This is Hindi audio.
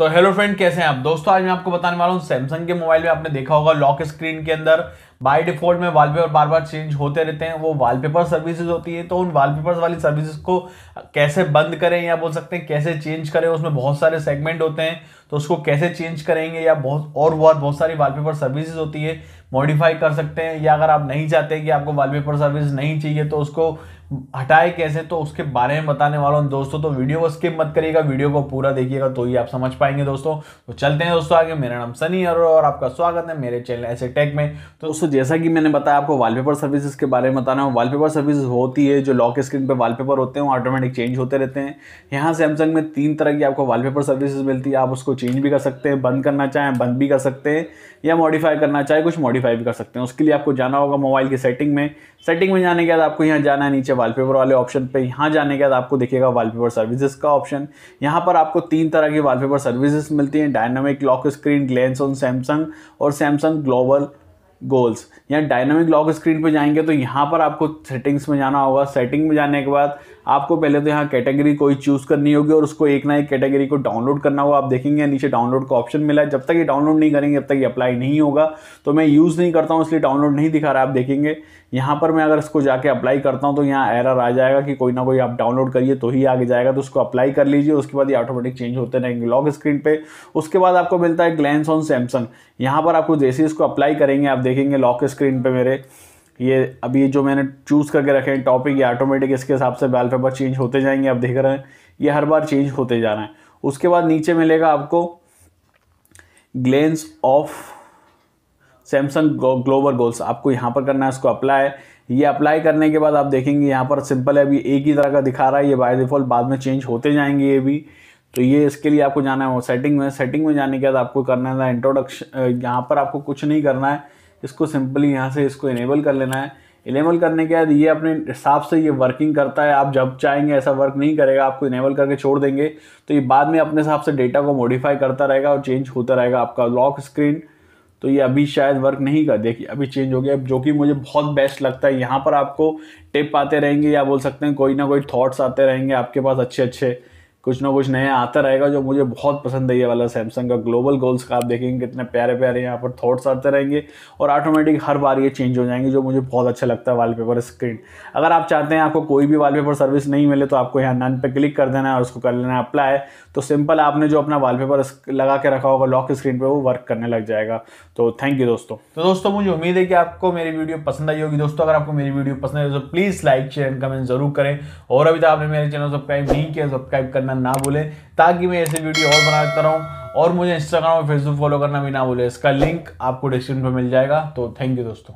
तो हेलो फ्रेंड कैसे हैं आप दोस्तों आज मैं आपको बताने वाला हूं सैमसंग के मोबाइल में आपने देखा होगा लॉक स्क्रीन के अंदर बाई डिफॉल्ट में वॉलपेपर बार बार चेंज होते रहते हैं वो वॉलपेपर सर्विसेज होती है तो उन वॉलपेपर्स वाली सर्विसेज को कैसे बंद करें या बोल सकते हैं कैसे चेंज करें उसमें बहुत सारे सेगमेंट होते हैं तो उसको कैसे चेंज करेंगे या बहुत और बहुत बहुत सारी वॉलपेपर सर्विसेज होती है मॉडिफाई कर सकते हैं या अगर आप नहीं चाहते कि आपको वॉलपेपर सर्विस नहीं चाहिए तो उसको हटाए कैसे तो उसके बारे में बताने वाला हूँ दोस्तों तो वीडियो को स्किप मत करिएगा वीडियो को पूरा देखिएगा तो ही आप समझ पाएंगे दोस्तों तो चलते हैं दोस्तों आगे मेरा नाम सनी अरो और आपका स्वागत है मेरे चैनल ऐसे टेक में तो दोस्तों जैसा कि मैंने बताया आपको वॉलपेपर सर्विसेज के बारे में बताना है वॉलपेपर सर्विसेज होती है जो लॉक स्क्रीन पे वॉलपेपर होते हैं वो ऑटोमेटिक चेंज होते रहते हैं यहाँ सैमसंग में तीन तरह की आपको वॉलपेपर सर्विसेज मिलती है आप उसको चेंज भी कर सकते हैं बंद करना चाहें बंद भी कर सकते हैं या मॉडिफाई करना चाहें कुछ मॉडिफाई भी कर सकते हैं उसके लिए आपको जाना होगा मोबाइल की सेटिंग में सेटिंग में जाने के बाद आपको यहाँ जाना है नीचे वॉलपेपर वाले ऑप्शन पर यहाँ जाने के बाद आपको दिखेगा वॉलपेपर सर्विसेज का ऑप्शन यहाँ पर आपको तीन तरह की वॉलपेपर सर्विसेज मिलती हैं dynamic lock screen glance on Samsung और सैमसंग ग्लोबल गोल्स यहाँ डायनामिक लॉक स्क्रीन पे जाएंगे तो यहाँ पर आपको सेटिंग्स में जाना होगा सेटिंग में जाने के बाद आपको पहले तो यहाँ कैटेगरी कोई चूज़ करनी होगी और उसको एक ना एक कैटेगरी को डाउनलोड करना होगा आप देखेंगे नीचे डाउनलोड का ऑप्शन मिला है जब तक ये डाउनलोड नहीं करेंगे तब तक ये अप्लाई नहीं होगा तो मैं यूज़ नहीं करता हूँ इसलिए डाउनलोड नहीं दिखा रहा आप देखेंगे यहाँ पर मैं अगर इसको जाके अप्लाई करता हूँ तो यहाँ एरर आ जाएगा कि कोई ना कोई आप डाउनलोड करिए तो ही आगे जाएगा तो उसको अप्लाई कर लीजिए उसके बाद ये ऑटोमेटिक चेंज होते रहेंगे लॉक स्क्रीन पर उसके बाद आपको मिलता है ग्लैंस ऑन सैमसंग यहाँ पर आपको जैसे इसको अप्लाई करेंगे आप देखेंगे लॉक स्क्रीन पे मेरे ये अभी जो मैंने चूज़ करके रखे हैं टॉपिक ये ऑटोमेटिक इसके हिसाब से बैल पेपर चेंज होते जाएंगे आप देख रहे हैं ये हर बार चेंज होते जा रहे हैं उसके बाद नीचे मिलेगा आपको glance of Samsung global goals आपको यहाँ पर करना है इसको अप्लाई ये अप्लाई करने के बाद आप देखेंगे यहाँ पर सिंपल है अभी एक ही तरह का दिखा रहा है ये बाय डिफ़ॉल्ट बाद में चेंज होते जाएंगे ये भी तो ये इसके लिए आपको जाना है वो सेटिंग में सेटिंग में जाने के बाद आपको करना है इंट्रोडक्शन यहाँ पर आपको कुछ नहीं करना है इसको सिंपली यहाँ से इसको इनेबल कर लेना है इनेबल करने के बाद ये अपने हिसाब से ये वर्किंग करता है आप जब चाहेंगे ऐसा वर्क नहीं करेगा आपको इनेबल करके छोड़ देंगे तो ये बाद में अपने हिसाब से डेटा को मॉडिफाई करता रहेगा और चेंज होता रहेगा आपका लॉक स्क्रीन तो ये अभी शायद वर्क नहीं कर देखिए अभी चेंज हो गया जो कि मुझे बहुत बेस्ट लगता है यहाँ पर आपको टिप आते रहेंगे या बोल सकते हैं कोई ना कोई थॉट्स आते रहेंगे आपके पास अच्छे अच्छे कुछ ना कुछ नया आता रहेगा जो मुझे बहुत पसंद है ये वाला सैमसंग का ग्लोबल गोल्स का आप देखेंगे कितने प्यारे प्यारे यहाँ पर थॉट्स आते रहेंगे और ऑटोमेटिक हर बार ये चेंज हो जाएंगे जो मुझे बहुत अच्छा लगता है वालपेपर स्क्रीन अगर आप चाहते हैं आपको कोई भी वालपेपर सर्विस नहीं मिले तो आपको यहाँ नन पे क्लिक कर देना है और उसको कर लेना है अप्लाई तो सिंपल आपने जो अपना वाल लगा के रखा होगा लॉक स्क्रीन पर वो वर्क करने लग जाएगा तो थैंक यू दोस्तों तो दोस्तों मुझे उम्मीद है कि आपको मेरी वीडियो पसंद आई होगी दोस्तों अगर आपको मेरी वीडियो पसंद आई तो please like share and comment जरूर करें और अभी तक तो आपने मेरे चैनल सब्सक्राइब नहीं किया सब्सक्राइब करना करना ना भूलें ताकि मैं ऐसे वीडियो और बनाता रहूँ और मुझे इंस्टाग्राम और फेसबुक फॉलो करना भी ना भूलें इसका लिंक आपको डिस्क्रिप्शन पर मिल जाएगा तो थैंक यू दोस्तों